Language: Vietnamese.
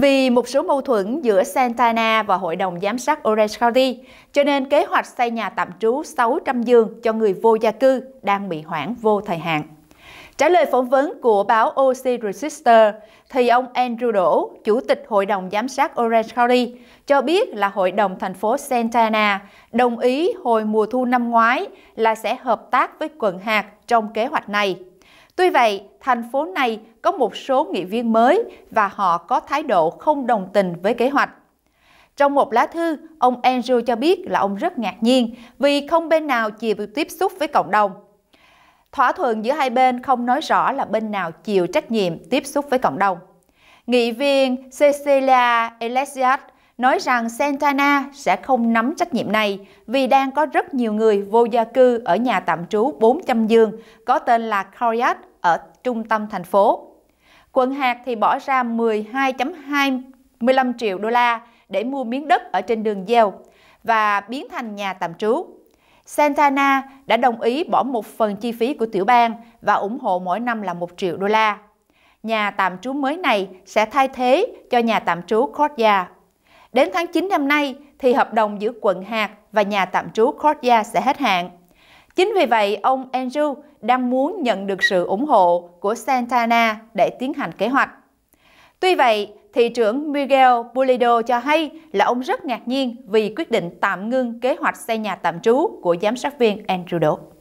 Vì một số mâu thuẫn giữa Santana và Hội đồng Giám sát Orange County, cho nên kế hoạch xây nhà tạm trú 600 giường cho người vô gia cư đang bị hoãn vô thời hạn. Trả lời phỏng vấn của báo OC Register, thì ông Andrew Đỗ, Chủ tịch Hội đồng Giám sát Orange County, cho biết là Hội đồng thành phố Santana đồng ý hồi mùa thu năm ngoái là sẽ hợp tác với quận hạt trong kế hoạch này. Tuy vậy, thành phố này có một số nghị viên mới và họ có thái độ không đồng tình với kế hoạch. Trong một lá thư, ông Andrew cho biết là ông rất ngạc nhiên vì không bên nào chịu tiếp xúc với cộng đồng. Thỏa thuận giữa hai bên không nói rõ là bên nào chịu trách nhiệm tiếp xúc với cộng đồng. Nghị viên Cecilia Iglesias nói rằng Santana sẽ không nắm trách nhiệm này vì đang có rất nhiều người vô gia cư ở nhà tạm trú 400 giường có tên là Coriat ở trung tâm thành phố. Quận hạt thì bỏ ra 12.25 triệu đô la để mua miếng đất ở trên đường gieo và biến thành nhà tạm trú. Santana đã đồng ý bỏ một phần chi phí của tiểu bang và ủng hộ mỗi năm là 1 triệu đô la. Nhà tạm trú mới này sẽ thay thế cho nhà tạm trú Cordia Đến tháng 9 năm nay thì hợp đồng giữa quận hạt và nhà tạm trú Cordia sẽ hết hạn. Chính vì vậy, ông Andrew đang muốn nhận được sự ủng hộ của Santana để tiến hành kế hoạch. Tuy vậy, thị trưởng Miguel Pulido cho hay là ông rất ngạc nhiên vì quyết định tạm ngưng kế hoạch xây nhà tạm trú của giám sát viên Andrew Dodd.